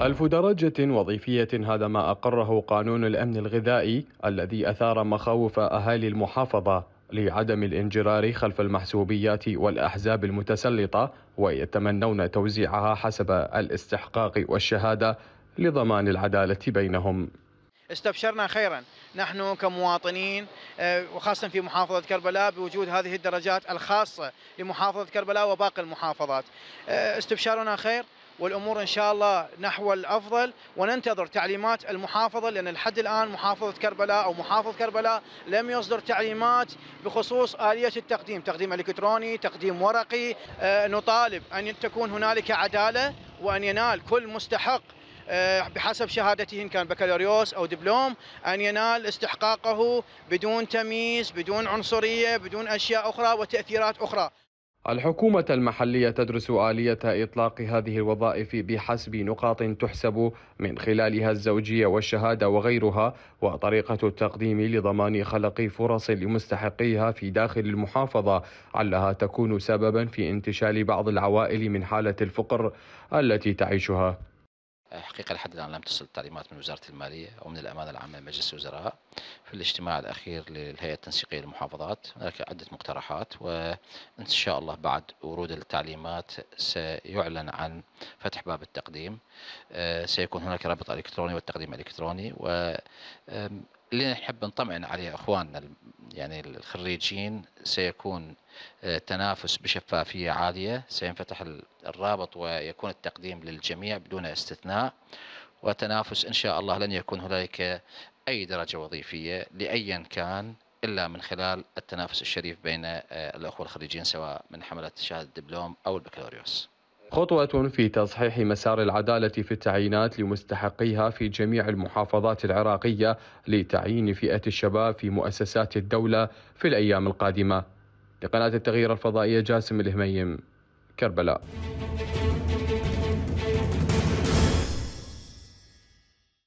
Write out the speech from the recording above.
ألف درجة وظيفية هذا ما أقره قانون الأمن الغذائي الذي أثار مخاوف أهالي المحافظة لعدم الانجرار خلف المحسوبيات والأحزاب المتسلطة ويتمنون توزيعها حسب الاستحقاق والشهادة لضمان العدالة بينهم استبشرنا خيرا نحن كمواطنين آه، وخاصة في محافظة كربلاء بوجود هذه الدرجات الخاصة لمحافظة كربلاء وباقي المحافظات آه، استبشارنا خير والأمور إن شاء الله نحو الأفضل وننتظر تعليمات المحافظة لأن لحد الآن محافظة كربلاء أو محافظ كربلاء لم يصدر تعليمات بخصوص آلية التقديم تقديم إلكتروني تقديم ورقي آه، نطالب أن تكون هنالك عدالة وأن ينال كل مستحق آه، بحسب شهادته إن كان بكالوريوس أو دبلوم أن ينال استحقاقه بدون تمييز بدون عنصرية بدون أشياء أخرى وتأثيرات أخرى الحكومة المحلية تدرس آلية إطلاق هذه الوظائف بحسب نقاط تحسب من خلالها الزوجية والشهادة وغيرها وطريقة التقديم لضمان خلق فرص لمستحقيها في داخل المحافظة علها تكون سببا في انتشال بعض العوائل من حالة الفقر التي تعيشها حقيقة لحد الآن لم تصل التعليمات من وزارة المالية أو من الأمانة العامة لمجلس الوزراء في الاجتماع الأخير للهيئة التنسيقية للمحافظات هناك عدة مقترحات وإن شاء الله بعد ورود التعليمات سيعلن عن فتح باب التقديم آه، سيكون هناك رابط إلكتروني والتقديم الإلكتروني و اللي نحب نطمئن عليه اخواننا يعني الخريجين سيكون آه، تنافس بشفافية عالية سينفتح الرابط ويكون التقديم للجميع بدون استثناء وتنافس إن شاء الله لن يكون هنالك أي درجة وظيفية لأيا كان إلا من خلال التنافس الشريف بين آه، الأخوة الخريجين سواء من حملة شهادة الدبلوم أو البكالوريوس خطوة في تصحيح مسار العدالة في التعيينات لمستحقيها في جميع المحافظات العراقية لتعيين فئة الشباب في مؤسسات الدولة في الأيام القادمة لقناة التغيير الفضائية جاسم الهميم كربلاء